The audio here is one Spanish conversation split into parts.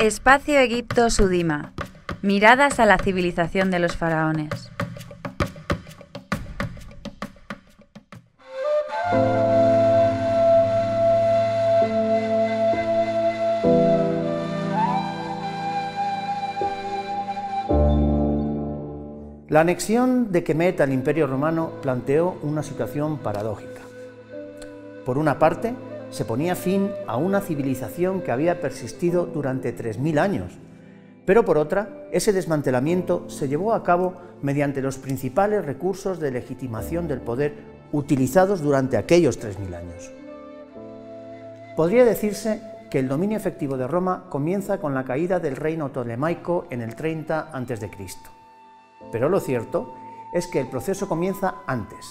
Espacio Egipto Sudima. Miradas a la civilización de los faraones. La anexión de Kemet al Imperio Romano planteó una situación paradójica. Por una parte, se ponía fin a una civilización que había persistido durante 3.000 años. Pero por otra, ese desmantelamiento se llevó a cabo mediante los principales recursos de legitimación del poder utilizados durante aquellos 3.000 años. Podría decirse que el dominio efectivo de Roma comienza con la caída del reino tolemaico en el 30 a.C. Pero lo cierto es que el proceso comienza antes,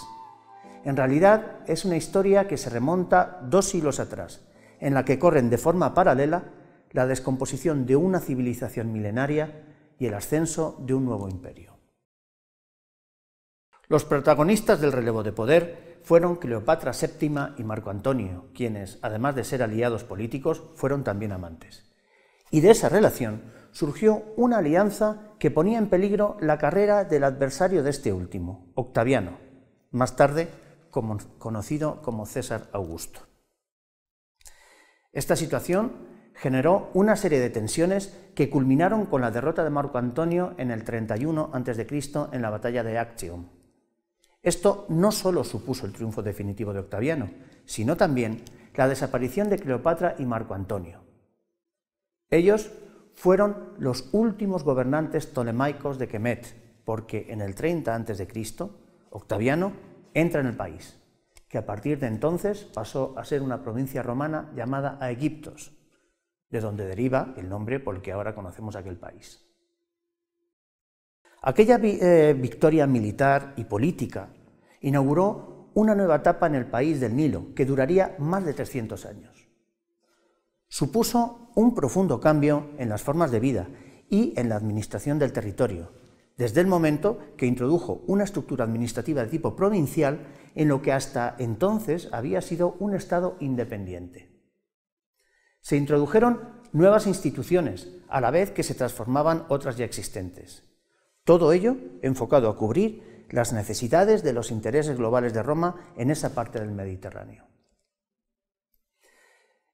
en realidad es una historia que se remonta dos siglos atrás, en la que corren de forma paralela la descomposición de una civilización milenaria y el ascenso de un nuevo imperio. Los protagonistas del relevo de poder fueron Cleopatra VII y Marco Antonio, quienes, además de ser aliados políticos, fueron también amantes. Y de esa relación surgió una alianza que ponía en peligro la carrera del adversario de este último, Octaviano, más tarde conocido como César Augusto. Esta situación generó una serie de tensiones que culminaron con la derrota de Marco Antonio en el 31 a.C. en la batalla de Actium. Esto no solo supuso el triunfo definitivo de Octaviano, sino también la desaparición de Cleopatra y Marco Antonio. Ellos fueron los últimos gobernantes tolemaicos de Kemet, porque en el 30 a.C., Octaviano entra en el país, que a partir de entonces pasó a ser una provincia romana llamada Aegyptos, de donde deriva el nombre por el que ahora conocemos aquel país. Aquella eh, victoria militar y política inauguró una nueva etapa en el país del Nilo que duraría más de 300 años. Supuso un profundo cambio en las formas de vida y en la administración del territorio, desde el momento que introdujo una estructura administrativa de tipo provincial en lo que hasta entonces había sido un Estado independiente. Se introdujeron nuevas instituciones, a la vez que se transformaban otras ya existentes. Todo ello enfocado a cubrir las necesidades de los intereses globales de Roma en esa parte del Mediterráneo.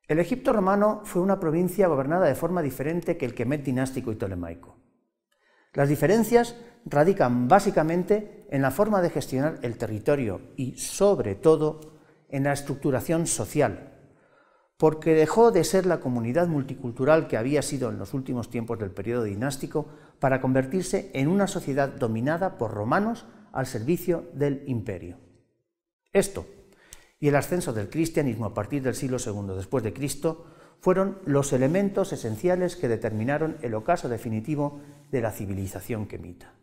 El Egipto romano fue una provincia gobernada de forma diferente que el Kemet dinástico y tolemaico. Las diferencias radican básicamente en la forma de gestionar el territorio y, sobre todo, en la estructuración social, porque dejó de ser la comunidad multicultural que había sido en los últimos tiempos del periodo dinástico para convertirse en una sociedad dominada por romanos al servicio del imperio. Esto y el ascenso del cristianismo a partir del siglo II después de Cristo fueron los elementos esenciales que determinaron el ocaso definitivo de la civilización quemita.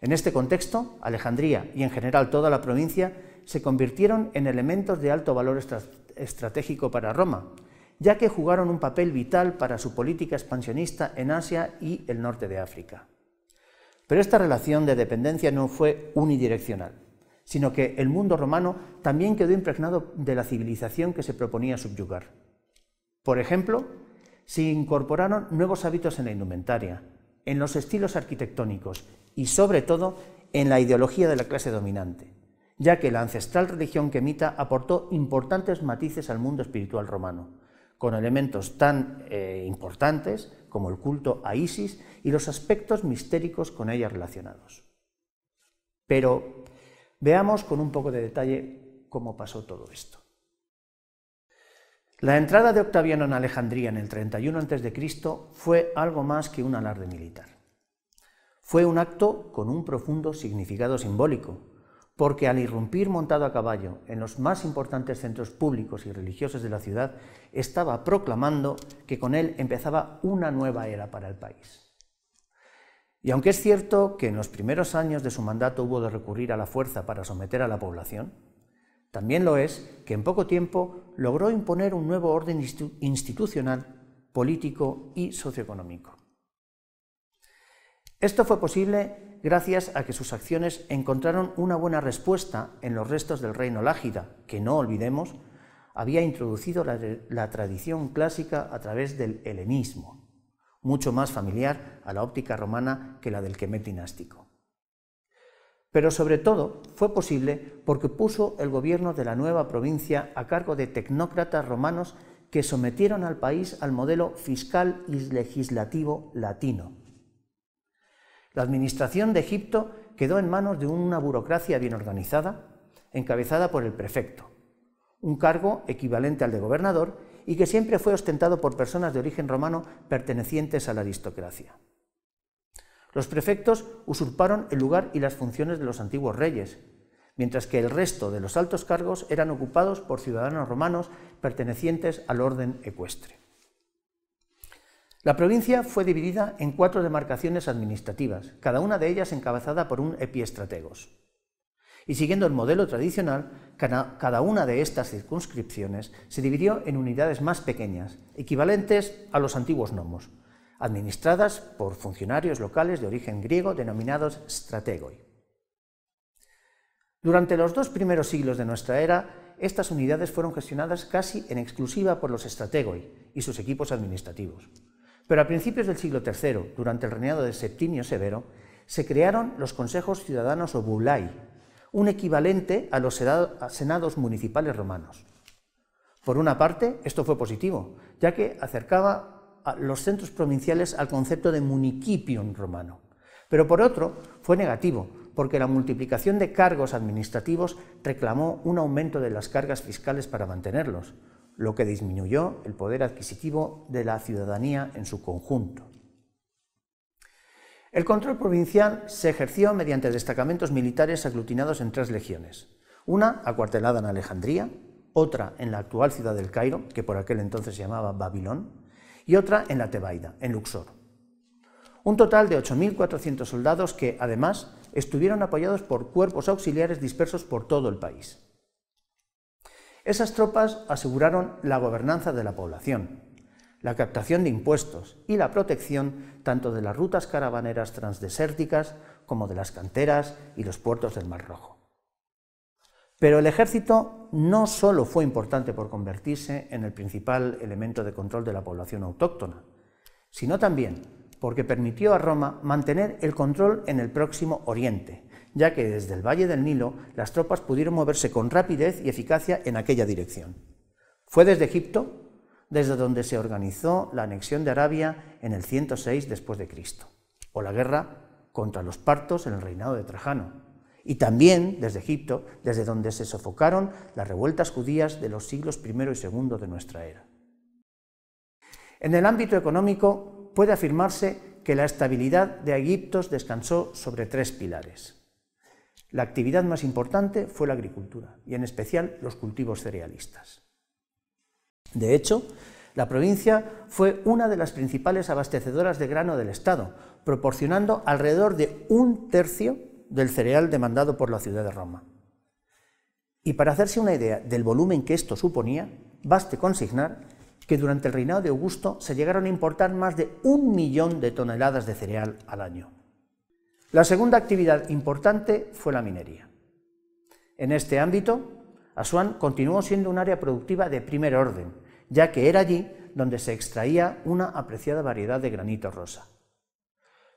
En este contexto, Alejandría y en general toda la provincia se convirtieron en elementos de alto valor estratégico para Roma, ya que jugaron un papel vital para su política expansionista en Asia y el norte de África. Pero esta relación de dependencia no fue unidireccional sino que el mundo romano también quedó impregnado de la civilización que se proponía subyugar. Por ejemplo, se incorporaron nuevos hábitos en la indumentaria, en los estilos arquitectónicos y sobre todo en la ideología de la clase dominante, ya que la ancestral religión quemita aportó importantes matices al mundo espiritual romano, con elementos tan eh, importantes como el culto a Isis y los aspectos mistéricos con ella relacionados. Pero, Veamos con un poco de detalle cómo pasó todo esto. La entrada de Octaviano en Alejandría en el 31 a.C. fue algo más que un alarde militar. Fue un acto con un profundo significado simbólico, porque al irrumpir montado a caballo en los más importantes centros públicos y religiosos de la ciudad, estaba proclamando que con él empezaba una nueva era para el país. Y aunque es cierto que en los primeros años de su mandato hubo de recurrir a la fuerza para someter a la población, también lo es que en poco tiempo logró imponer un nuevo orden institucional, político y socioeconómico. Esto fue posible gracias a que sus acciones encontraron una buena respuesta en los restos del reino Lágida, que no olvidemos, había introducido la, tradición clásica a través del helenismo mucho más familiar a la óptica romana que la del quemé dinástico. Pero sobre todo fue posible porque puso el gobierno de la nueva provincia a cargo de tecnócratas romanos que sometieron al país al modelo fiscal y legislativo latino. La administración de Egipto quedó en manos de una burocracia bien organizada, encabezada por el prefecto, un cargo equivalente al de gobernador y que siempre fue ostentado por personas de origen romano pertenecientes a la aristocracia. Los prefectos usurparon el lugar y las funciones de los antiguos reyes, mientras que el resto de los altos cargos eran ocupados por ciudadanos romanos pertenecientes al orden ecuestre. La provincia fue dividida en cuatro demarcaciones administrativas, cada una de ellas encabezada por un epistrategos y siguiendo el modelo tradicional, cada una de estas circunscripciones se dividió en unidades más pequeñas, equivalentes a los antiguos nomos, administradas por funcionarios locales de origen griego denominados strategoi. Durante los dos primeros siglos de nuestra era, estas unidades fueron gestionadas casi en exclusiva por los strategoi y sus equipos administrativos. Pero a principios del siglo III, durante el reinado de Septimio Severo, se crearon los consejos ciudadanos o un equivalente a los senados municipales romanos. Por una parte, esto fue positivo, ya que acercaba a los centros provinciales al concepto de municipium romano. Pero por otro, fue negativo, porque la multiplicación de cargos administrativos reclamó un aumento de las cargas fiscales para mantenerlos, lo que disminuyó el poder adquisitivo de la ciudadanía en su conjunto. El control provincial se ejerció mediante destacamentos militares aglutinados en tres legiones, una acuartelada en Alejandría, otra en la actual ciudad del Cairo, que por aquel entonces se llamaba Babilón, y otra en la Tebaida, en Luxor. Un total de 8.400 soldados que, además, estuvieron apoyados por cuerpos auxiliares dispersos por todo el país. Esas tropas aseguraron la gobernanza de la población, la captación de impuestos y la protección tanto de las rutas caravaneras transdesérticas como de las canteras y los puertos del Mar Rojo. Pero el ejército no solo fue importante por convertirse en el principal elemento de control de la población autóctona, sino también porque permitió a Roma mantener el control en el próximo Oriente, ya que desde el Valle del Nilo las tropas pudieron moverse con rapidez y eficacia en aquella dirección. Fue desde Egipto desde donde se organizó la anexión de Arabia en el 106 después de Cristo, o la guerra contra los partos en el reinado de Trajano, y también desde Egipto, desde donde se sofocaron las revueltas judías de los siglos I y II de nuestra era. En el ámbito económico puede afirmarse que la estabilidad de Egipto descansó sobre tres pilares. La actividad más importante fue la agricultura, y en especial los cultivos cerealistas. De hecho, la provincia fue una de las principales abastecedoras de grano del Estado, proporcionando alrededor de un tercio del cereal demandado por la ciudad de Roma. Y para hacerse una idea del volumen que esto suponía, baste consignar que durante el reinado de Augusto se llegaron a importar más de un millón de toneladas de cereal al año. La segunda actividad importante fue la minería. En este ámbito, Asuán continuó siendo un área productiva de primer orden, ya que era allí donde se extraía una apreciada variedad de granito rosa.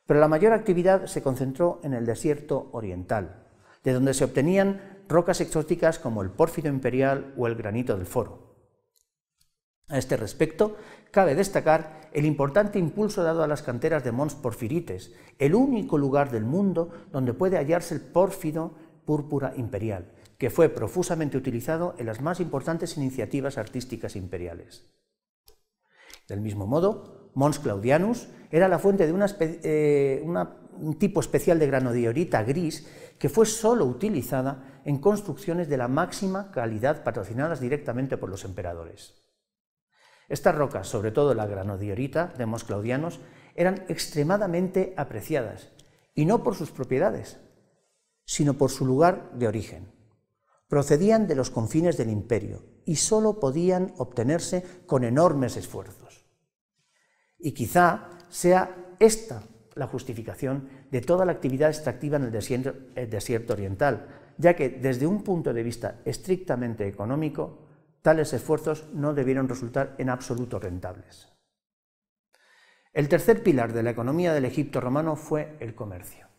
Pero la mayor actividad se concentró en el desierto oriental, de donde se obtenían rocas exóticas como el pórfido imperial o el granito del foro. A este respecto, cabe destacar el importante impulso dado a las canteras de Mons Porfirites, el único lugar del mundo donde puede hallarse el pórfido púrpura imperial, que fue profusamente utilizado en las más importantes iniciativas artísticas imperiales. Del mismo modo, Mons Claudianus era la fuente de eh, un tipo especial de granodiorita gris que fue solo utilizada en construcciones de la máxima calidad patrocinadas directamente por los emperadores. Estas rocas, sobre todo la granodiorita de Mons Claudianus, eran extremadamente apreciadas, y no por sus propiedades, sino por su lugar de origen procedían de los confines del imperio y sólo podían obtenerse con enormes esfuerzos. Y quizá sea esta la justificación de toda la actividad extractiva en el desierto, el desierto oriental, ya que desde un punto de vista estrictamente económico, tales esfuerzos no debieron resultar en absoluto rentables. El tercer pilar de la economía del Egipto romano fue el comercio.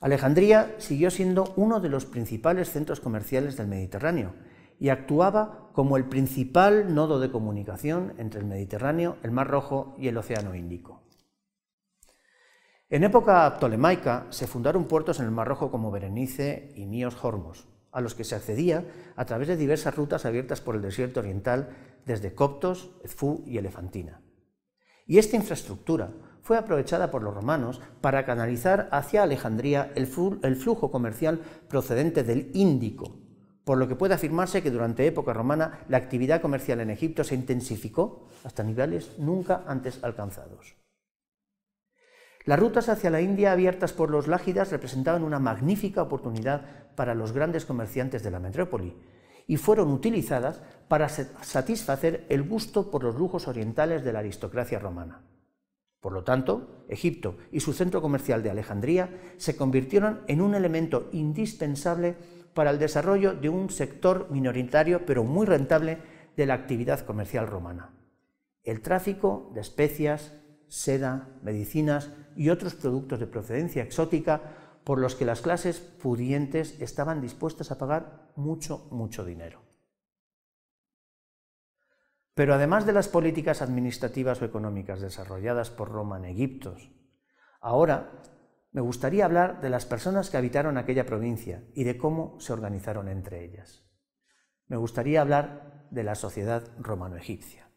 Alejandría siguió siendo uno de los principales centros comerciales del Mediterráneo y actuaba como el principal nodo de comunicación entre el Mediterráneo, el Mar Rojo y el Océano Índico. En época ptolemaica se fundaron puertos en el Mar Rojo como Berenice y Míos Hormos, a los que se accedía a través de diversas rutas abiertas por el desierto oriental desde Coptos, Edfú y Elefantina. Y esta infraestructura fue aprovechada por los romanos para canalizar hacia Alejandría el, flujo comercial procedente del Índico, por lo que puede afirmarse que durante época romana la actividad comercial en Egipto se intensificó hasta niveles nunca antes alcanzados. Las rutas hacia la India abiertas por los lágidas representaban una magnífica oportunidad para los grandes comerciantes de la metrópoli, y fueron utilizadas para satisfacer el gusto por los lujos orientales de la aristocracia romana. Por lo tanto, Egipto y su centro comercial de Alejandría se convirtieron en un elemento indispensable para el desarrollo de un sector minoritario pero muy rentable de la actividad comercial romana. El tráfico de especias, seda, medicinas y otros productos de procedencia exótica por los que las clases pudientes estaban dispuestas a pagar mucho, mucho dinero. Pero además de las políticas administrativas o económicas desarrolladas por Roma en Egipto, ahora me gustaría hablar de las personas que habitaron aquella provincia y de cómo se organizaron entre ellas. Me gustaría hablar de la sociedad romano-egipcia.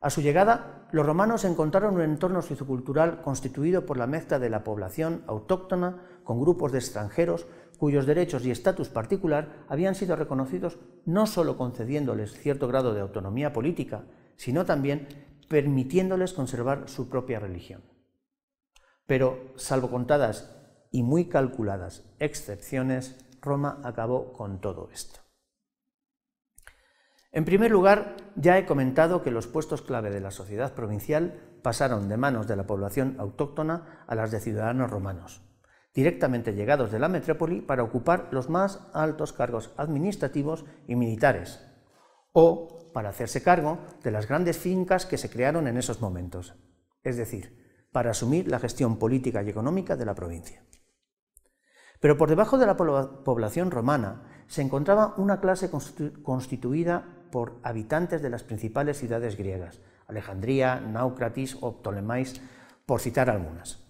A su llegada, los romanos encontraron un entorno sociocultural constituido por la mezcla de la población autóctona con grupos de extranjeros cuyos derechos y estatus particular habían sido reconocidos no sólo concediéndoles cierto grado de autonomía política, sino también permitiéndoles conservar su propia religión. Pero, salvo contadas y muy calculadas excepciones, Roma acabó con todo esto. En primer lugar, ya he comentado que los puestos clave de la sociedad provincial pasaron de manos de la población autóctona a las de ciudadanos romanos, directamente llegados de la metrópoli para ocupar los más altos cargos administrativos y militares, o para hacerse cargo de las grandes fincas que se crearon en esos momentos, es decir, para asumir la gestión política y económica de la provincia. Pero por debajo de la población romana se encontraba una clase constituida por habitantes de las principales ciudades griegas, Alejandría, Naucratis o Ptolemais, por citar algunas.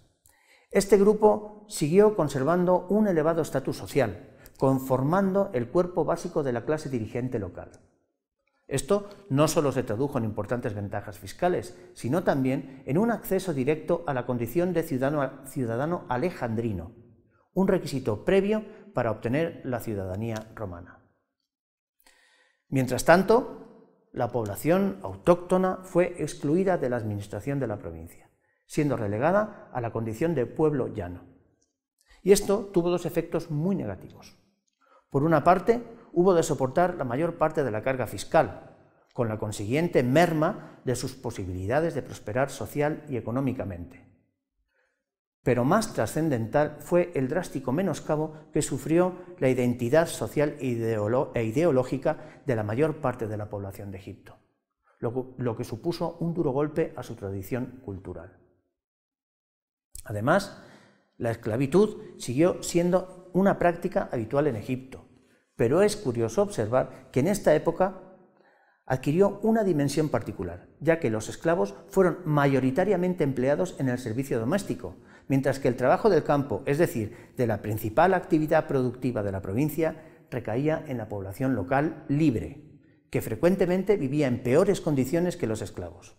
Este grupo siguió conservando un elevado estatus social, conformando el cuerpo básico de la clase dirigente local. Esto no solo se tradujo en importantes ventajas fiscales, sino también en un acceso directo a la condición de ciudadano, ciudadano alejandrino, un requisito previo para obtener la ciudadanía romana. Mientras tanto, la población autóctona fue excluida de la administración de la provincia siendo relegada a la condición de pueblo llano. Y esto tuvo dos efectos muy negativos. Por una parte, hubo de soportar la mayor parte de la carga fiscal, con la consiguiente merma de sus posibilidades de prosperar social y económicamente. Pero más trascendental fue el drástico menoscabo que sufrió la identidad social e, e ideológica de la mayor parte de la población de Egipto, lo que supuso un duro golpe a su tradición cultural. Además, la esclavitud siguió siendo una práctica habitual en Egipto, pero es curioso observar que en esta época adquirió una dimensión particular, ya que los esclavos fueron mayoritariamente empleados en el servicio doméstico, mientras que el trabajo del campo, es decir, de la principal actividad productiva de la provincia, recaía en la población local libre, que frecuentemente vivía en peores condiciones que los esclavos.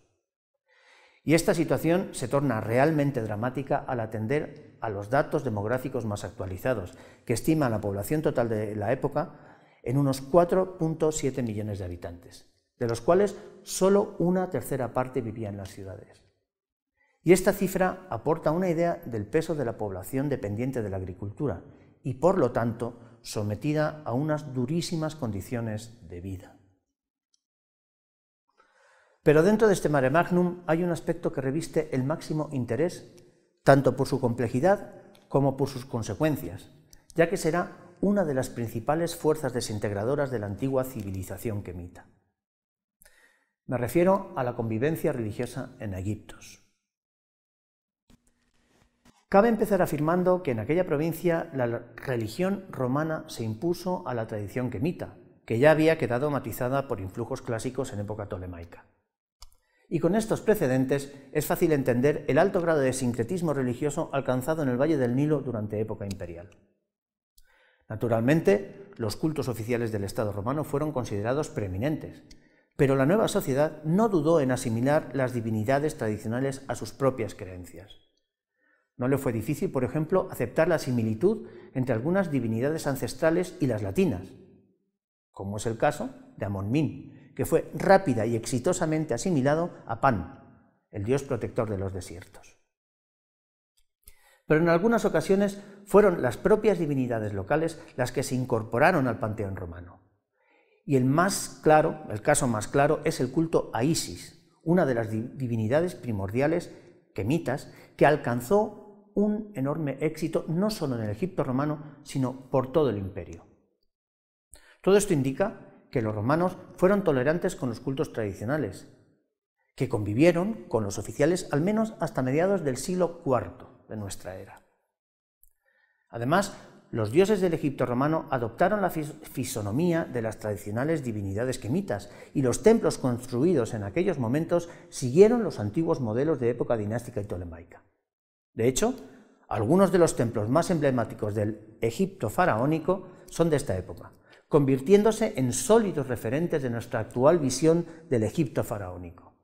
Y esta situación se torna realmente dramática al atender a los datos demográficos más actualizados, que estima la población total de la época en unos 4.7 millones de habitantes, de los cuales solo una tercera parte vivía en las ciudades. Y esta cifra aporta una idea del peso de la población dependiente de la agricultura y, por lo tanto, sometida a unas durísimas condiciones de vida. Pero dentro de este mare magnum hay un aspecto que reviste el máximo interés, tanto por su complejidad como por sus consecuencias, ya que será una de las principales fuerzas desintegradoras de la antigua civilización quemita. Me refiero a la convivencia religiosa en Egipto. Cabe empezar afirmando que en aquella provincia la religión romana se impuso a la tradición quemita, que ya había quedado matizada por influjos clásicos en época tolemaica. Y con estos precedentes es fácil entender el alto grado de sincretismo religioso alcanzado en el Valle del Nilo durante época imperial. Naturalmente, los cultos oficiales del Estado romano fueron considerados preeminentes, pero la nueva sociedad no dudó en asimilar las divinidades tradicionales a sus propias creencias. No le fue difícil, por ejemplo, aceptar la similitud entre algunas divinidades ancestrales y las latinas, como es el caso de amon que fue rápida y exitosamente asimilado a Pan, el dios protector de los desiertos. Pero en algunas ocasiones fueron las propias divinidades locales las que se incorporaron al panteón romano. Y el más claro, el caso más claro, es el culto a Isis, una de las divinidades primordiales quemitas que alcanzó un enorme éxito no solo en el Egipto romano, sino por todo el imperio. Todo esto indica que los romanos fueron tolerantes con los cultos tradicionales, que convivieron con los oficiales al menos hasta mediados del siglo IV de nuestra era. Además, los dioses del Egipto romano adoptaron la fisonomía de las tradicionales divinidades quemitas y los templos construidos en aquellos momentos siguieron los antiguos modelos de época dinástica y tolemaica. De hecho, algunos de los templos más emblemáticos del Egipto faraónico son de esta época, convirtiéndose en sólidos referentes de nuestra actual visión del Egipto faraónico.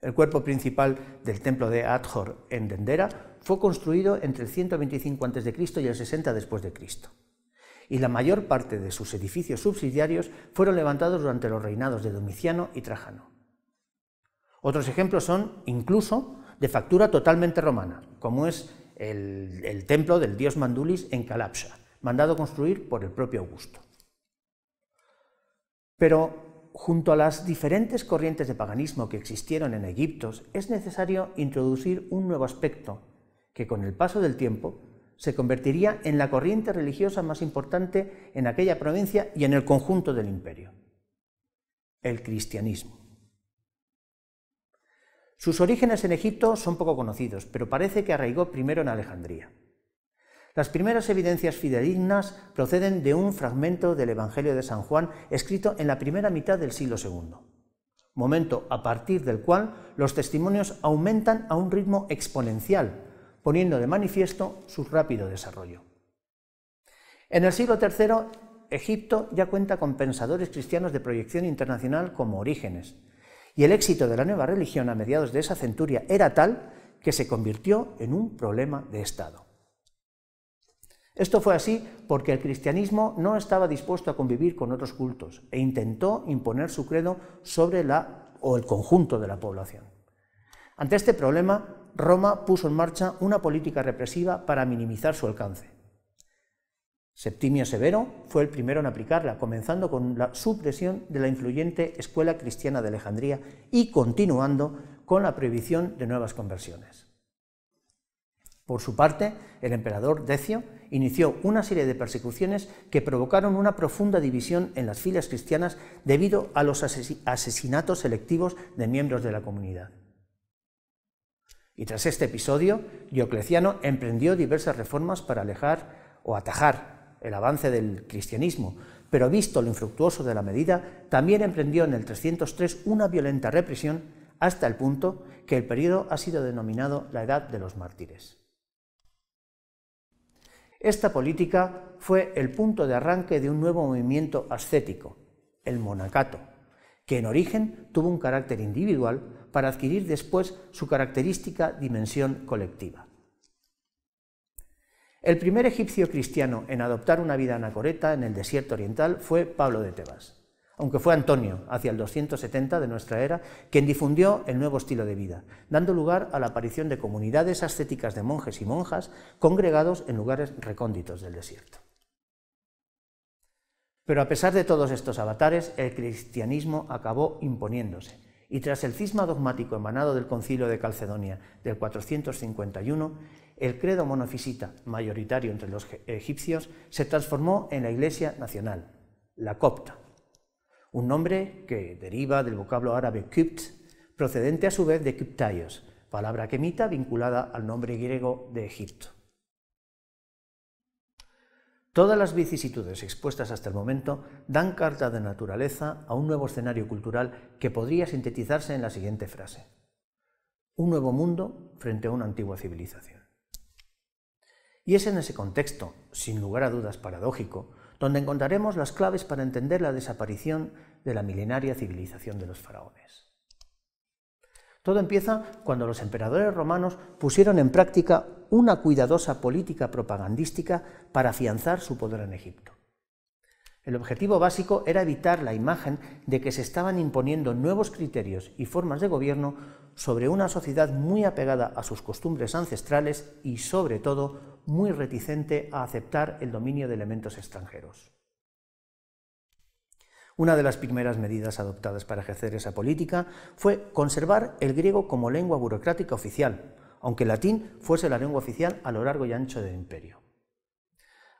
El cuerpo principal del templo de Adhor en Dendera fue construido entre el 125 a.C. y el 60 después de Cristo, y la mayor parte de sus edificios subsidiarios fueron levantados durante los reinados de Domiciano y Trajano. Otros ejemplos son incluso de factura totalmente romana, como es el, templo del dios Mandulis en Calapsa, mandado construir por el propio Augusto. Pero junto a las diferentes corrientes de paganismo que existieron en Egipto, es necesario introducir un nuevo aspecto que con el paso del tiempo se convertiría en la corriente religiosa más importante en aquella provincia y en el conjunto del imperio, el cristianismo. Sus orígenes en Egipto son poco conocidos, pero parece que arraigó primero en Alejandría. Las primeras evidencias fidedignas proceden de un fragmento del Evangelio de San Juan escrito en la primera mitad del siglo II, momento a partir del cual los testimonios aumentan a un ritmo exponencial, poniendo de manifiesto su rápido desarrollo. En el siglo III, Egipto ya cuenta con pensadores cristianos de proyección internacional como Orígenes, y el éxito de la nueva religión a mediados de esa centuria era tal que se convirtió en un problema de Estado. Esto fue así porque el cristianismo no estaba dispuesto a convivir con otros cultos e intentó imponer su credo sobre la o el conjunto de la población. Ante este problema, Roma puso en marcha una política represiva para minimizar su alcance. Septimio Severo fue el primero en aplicarla, comenzando con la supresión de la influyente Escuela Cristiana de Alejandría y continuando con la prohibición de nuevas conversiones. Por su parte, el emperador Decio inició una serie de persecuciones que provocaron una profunda división en las filas cristianas debido a los asesinatos selectivos de miembros de la comunidad. Y tras este episodio, Diocleciano emprendió diversas reformas para alejar o atajar el avance del cristianismo, pero visto lo infructuoso de la medida, también emprendió en el 303 una violenta represión hasta el punto que el periodo ha sido denominado la Edad de los Mártires. Esta política fue el punto de arranque de un nuevo movimiento ascético, el monacato, que en origen tuvo un carácter individual para adquirir después su característica dimensión colectiva. El primer egipcio cristiano en adoptar una vida anacoreta en el desierto oriental fue Pablo de Tebas aunque fue Antonio, hacia el 270 de nuestra era, quien difundió el nuevo estilo de vida, dando lugar a la aparición de comunidades ascéticas de monjes y monjas congregados en lugares recónditos del desierto. Pero a pesar de todos estos avatares, el cristianismo acabó imponiéndose, y tras el cisma dogmático emanado del concilio de Calcedonia del 451, el credo monofisita, mayoritario entre los egipcios, se transformó en la Iglesia Nacional, la copta, un nombre que deriva del vocablo árabe Kypt, procedente a su vez de Kyptaios, palabra quemita vinculada al nombre griego de Egipto. Todas las vicisitudes expuestas hasta el momento dan carta de naturaleza a un nuevo escenario cultural que podría sintetizarse en la siguiente frase. Un nuevo mundo frente a una antigua civilización. Y es en ese contexto, sin lugar a dudas paradójico, donde encontraremos las claves para entender la desaparición de la milenaria civilización de los faraones. Todo empieza cuando los emperadores romanos pusieron en práctica una cuidadosa política propagandística para afianzar su poder en Egipto. El objetivo básico era evitar la imagen de que se estaban imponiendo nuevos criterios y formas de gobierno sobre una sociedad muy apegada a sus costumbres ancestrales y, sobre todo, muy reticente a aceptar el dominio de elementos extranjeros. Una de las primeras medidas adoptadas para ejercer esa política fue conservar el griego como lengua burocrática oficial, aunque el latín fuese la lengua oficial a lo largo y ancho del imperio.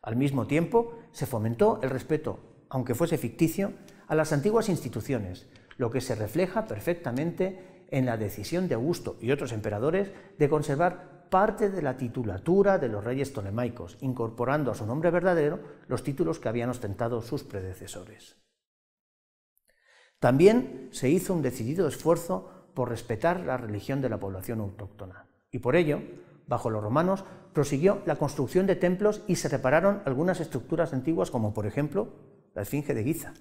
Al mismo tiempo, se fomentó el respeto, aunque fuese ficticio, a las antiguas instituciones, lo que se refleja perfectamente en la decisión de Augusto y otros emperadores de conservar parte de la titulatura de los reyes ptolemaicos, incorporando a su nombre verdadero los títulos que habían ostentado sus predecesores. También se hizo un decidido esfuerzo por respetar la religión de la población autóctona, y por ello, bajo los romanos, prosiguió la construcción de templos y se repararon algunas estructuras antiguas como por ejemplo la Esfinge de Giza,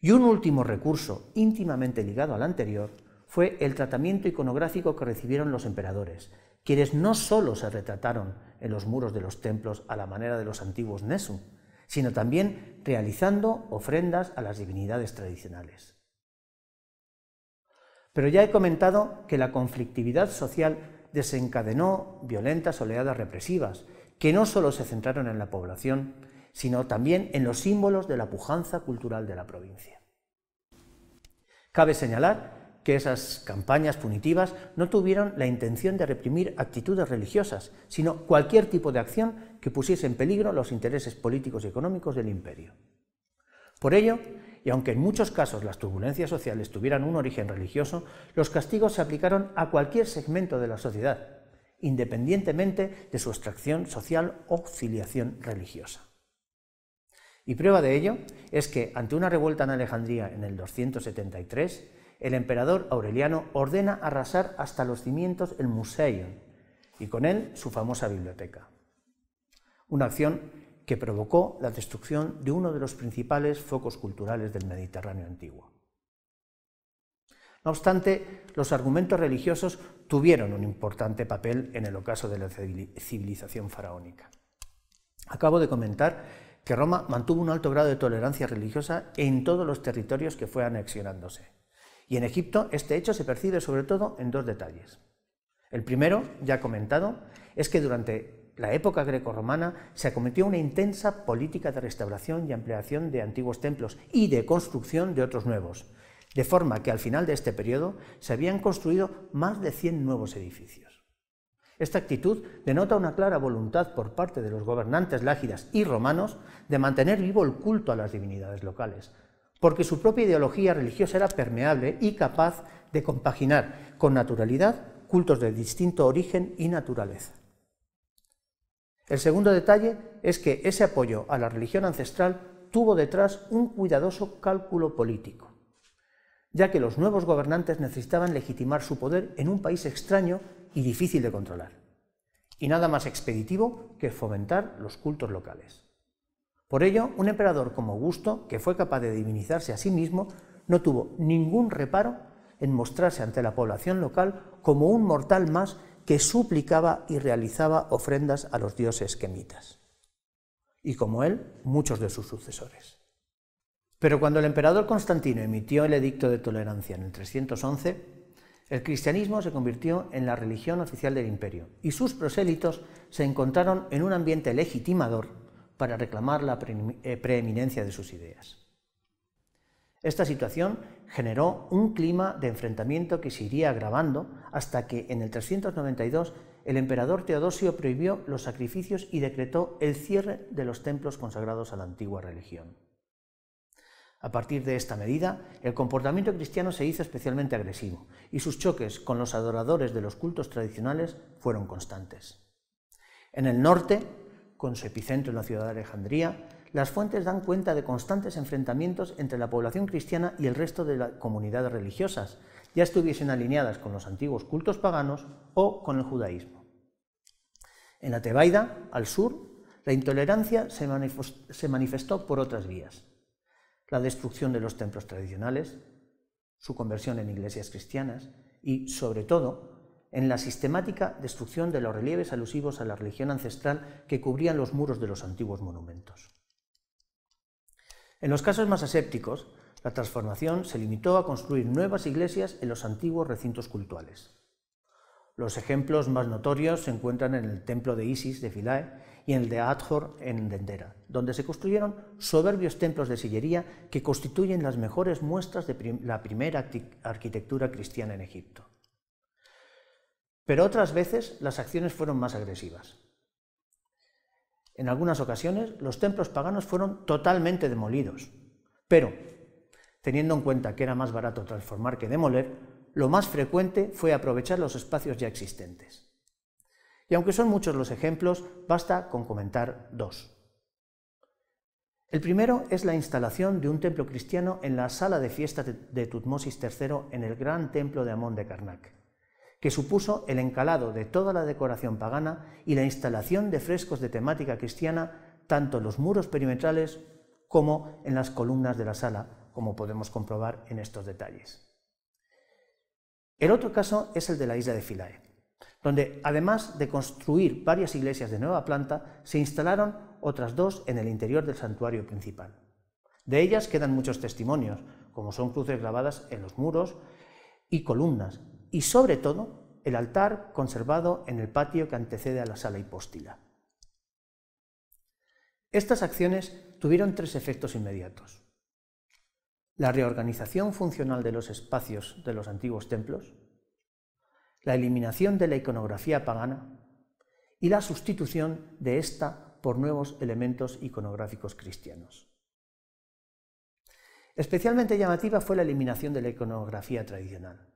y un último recurso, íntimamente ligado al anterior, fue el tratamiento iconográfico que recibieron los emperadores, quienes no solo se retrataron en los muros de los templos a la manera de los antiguos Nesu, sino también realizando ofrendas a las divinidades tradicionales. Pero ya he comentado que la conflictividad social desencadenó violentas oleadas represivas, que no solo se centraron en la población, sino también en los símbolos de la pujanza cultural de la provincia. Cabe señalar que esas campañas punitivas no tuvieron la intención de reprimir actitudes religiosas, sino cualquier tipo de acción que pusiese en peligro los intereses políticos y económicos del imperio. Por ello, y aunque en muchos casos las turbulencias sociales tuvieran un origen religioso, los castigos se aplicaron a cualquier segmento de la sociedad, independientemente de su extracción social o filiación religiosa. Y prueba de ello es que, ante una revuelta en Alejandría en el 273, el emperador Aureliano ordena arrasar hasta los cimientos el Museion y con él su famosa biblioteca. Una acción que provocó la destrucción de uno de los principales focos culturales del Mediterráneo antiguo. No obstante, los argumentos religiosos tuvieron un importante papel en el ocaso de la civilización faraónica. Acabo de comentar que Roma mantuvo un alto grado de tolerancia religiosa en todos los territorios que fue anexionándose. Y en Egipto este hecho se percibe sobre todo en dos detalles. El primero, ya comentado, es que durante la época grecorromana se acometió una intensa política de restauración y ampliación de antiguos templos y de construcción de otros nuevos, de forma que al final de este periodo se habían construido más de 100 nuevos edificios. Esta actitud denota una clara voluntad por parte de los gobernantes lágidas y romanos de mantener vivo el culto a las divinidades locales, porque su propia ideología religiosa era permeable y capaz de compaginar con naturalidad cultos de distinto origen y naturaleza. El segundo detalle es que ese apoyo a la religión ancestral tuvo detrás un cuidadoso cálculo político ya que los nuevos gobernantes necesitaban legitimar su poder en un país extraño y difícil de controlar. Y nada más expeditivo que fomentar los cultos locales. Por ello, un emperador como Augusto, que fue capaz de divinizarse a sí mismo, no tuvo ningún reparo en mostrarse ante la población local como un mortal más que suplicaba y realizaba ofrendas a los dioses quemitas. Y como él, muchos de sus sucesores. Pero cuando el emperador Constantino emitió el edicto de tolerancia en el 311, el cristianismo se convirtió en la religión oficial del imperio y sus prosélitos se encontraron en un ambiente legitimador para reclamar la eh, preeminencia de sus ideas. Esta situación generó un clima de enfrentamiento que se iría agravando hasta que en el 392 el emperador Teodosio prohibió los sacrificios y decretó el cierre de los templos consagrados a la antigua religión. A partir de esta medida, el comportamiento cristiano se hizo especialmente agresivo y sus choques con los adoradores de los cultos tradicionales fueron constantes. En el norte, con su epicentro en la ciudad de Alejandría, las fuentes dan cuenta de constantes enfrentamientos entre la población cristiana y el resto de las comunidades religiosas, ya estuviesen alineadas con los antiguos cultos paganos o con el judaísmo. En la Tebaida, al sur, la intolerancia se manifestó por otras vías la destrucción de los templos tradicionales, su conversión en iglesias cristianas y, sobre todo, en la sistemática destrucción de los relieves alusivos a la religión ancestral que cubrían los muros de los antiguos monumentos. En los casos más asépticos, la transformación se limitó a construir nuevas iglesias en los antiguos recintos cultuales. Los ejemplos más notorios se encuentran en el templo de Isis de Philae y el de Adhor en Dendera, donde se construyeron soberbios templos de sillería que constituyen las mejores muestras de la primera arquitectura cristiana en Egipto. Pero otras veces las acciones fueron más agresivas. En algunas ocasiones los templos paganos fueron totalmente demolidos, pero teniendo en cuenta que era más barato transformar que demoler, lo más frecuente fue aprovechar los espacios ya existentes. Y aunque son muchos los ejemplos, basta con comentar dos. El primero es la instalación de un templo cristiano en la sala de fiestas de Tutmosis III en el gran templo de Amón de Karnak, que supuso el encalado de toda la decoración pagana y la instalación de frescos de temática cristiana tanto en los muros perimetrales como en las columnas de la sala, como podemos comprobar en estos detalles. El otro caso es el de la isla de Philae, donde además de construir varias iglesias de nueva planta, se instalaron otras dos en el interior del santuario principal. De ellas quedan muchos testimonios, como son cruces grabadas en los muros y columnas, y sobre todo el altar conservado en el patio que antecede a la sala hipóstila. Estas acciones tuvieron tres efectos inmediatos. La reorganización funcional de los espacios de los antiguos templos, la eliminación de la iconografía pagana y la sustitución de ésta por nuevos elementos iconográficos cristianos. Especialmente llamativa fue la eliminación de la iconografía tradicional,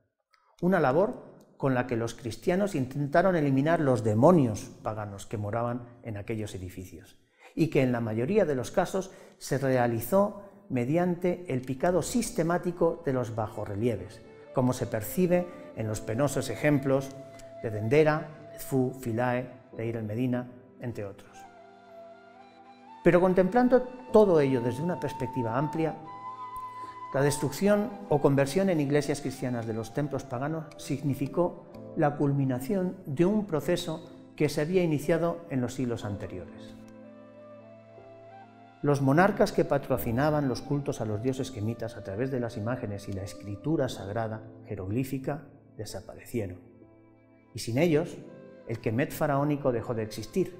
una labor con la que los cristianos intentaron eliminar los demonios paganos que moraban en aquellos edificios, y que en la mayoría de los casos se realizó mediante el picado sistemático de los bajorrelieves, como se percibe en los penosos ejemplos de Dendera, Fu, Filae, de el Medina, entre otros. Pero contemplando todo ello desde una perspectiva amplia, la destrucción o conversión en iglesias cristianas de los templos paganos significó la culminación de un proceso que se había iniciado en los siglos anteriores. Los monarcas que patrocinaban los cultos a los dioses quemitas a través de las imágenes y la escritura sagrada jeroglífica desaparecieron. Y sin ellos, el Kemet faraónico dejó de existir,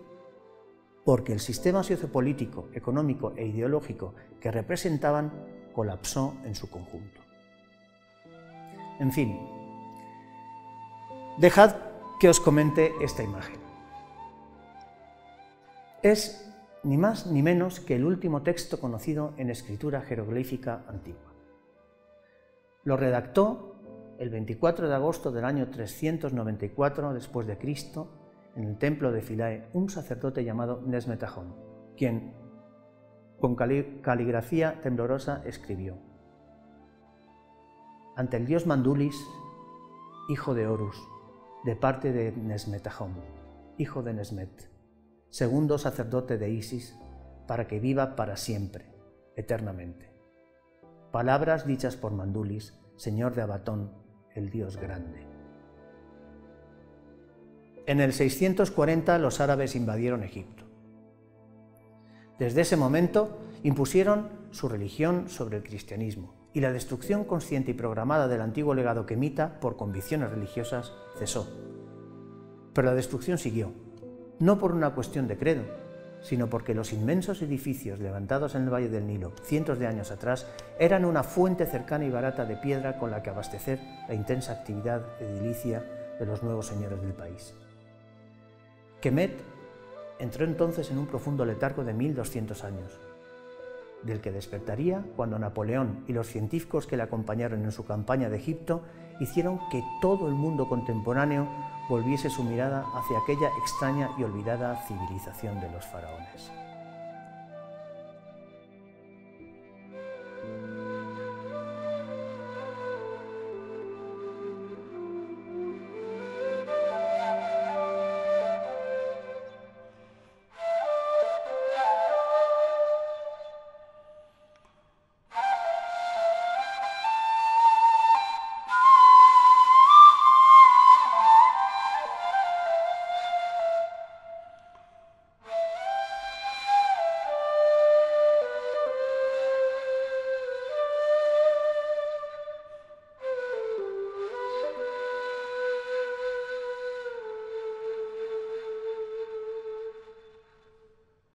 porque el sistema sociopolítico, económico e ideológico que representaban colapsó en su conjunto. En fin, dejad que os comente esta imagen. Es ni más ni menos que el último texto conocido en escritura jeroglífica antigua. Lo redactó el 24 de agosto del año 394 después de Cristo, en el templo de Filae, un sacerdote llamado Nesmetajón, quien con caligrafía temblorosa escribió: Ante el dios Mandulis, hijo de Horus, de parte de Nesmetajón, hijo de Nesmet, segundo sacerdote de Isis, para que viva para siempre, eternamente. Palabras dichas por Mandulis, señor de Abatón, el Dios grande. En el 640 los árabes invadieron Egipto. Desde ese momento impusieron su religión sobre el cristianismo y la destrucción consciente y programada del antiguo legado quemita por convicciones religiosas cesó. Pero la destrucción siguió, no por una cuestión de credo, sino porque los inmensos edificios levantados en el Valle del Nilo cientos de años atrás eran una fuente cercana y barata de piedra con la que abastecer la intensa actividad edilicia de los nuevos señores del país. Kemet entró entonces en un profundo letargo de 1200 años, del que despertaría cuando Napoleón y los científicos que le acompañaron en su campaña de Egipto hicieron que todo el mundo contemporáneo volviese su mirada hacia aquella extraña y olvidada civilización de los faraones.